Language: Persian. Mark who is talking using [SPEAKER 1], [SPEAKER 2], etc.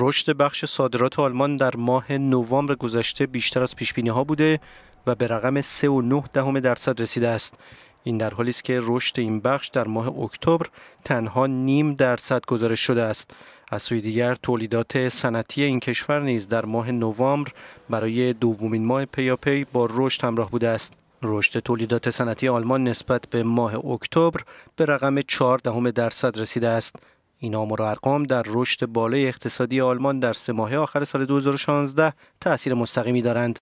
[SPEAKER 1] رشد بخش صادرات آلمان در ماه نوامبر گذشته بیشتر از پیش ها بوده و به رقم 3.9 دهم درصد رسیده است. این در حالی است که رشد این بخش در ماه اکتبر تنها نیم درصد گزارش شده است. از سوی دیگر تولیدات صنعتی این کشور نیز در ماه نوامبر برای دومین ماه پیاپی با رشد همراه بوده است. رشد تولیدات صنعتی آلمان نسبت به ماه اکتبر به رقم 4 دهم درصد رسیده است. این آمار و ارقام در رشد بالای اقتصادی آلمان در سه ماه آخر سال 2016 تاثیر مستقیمی دارند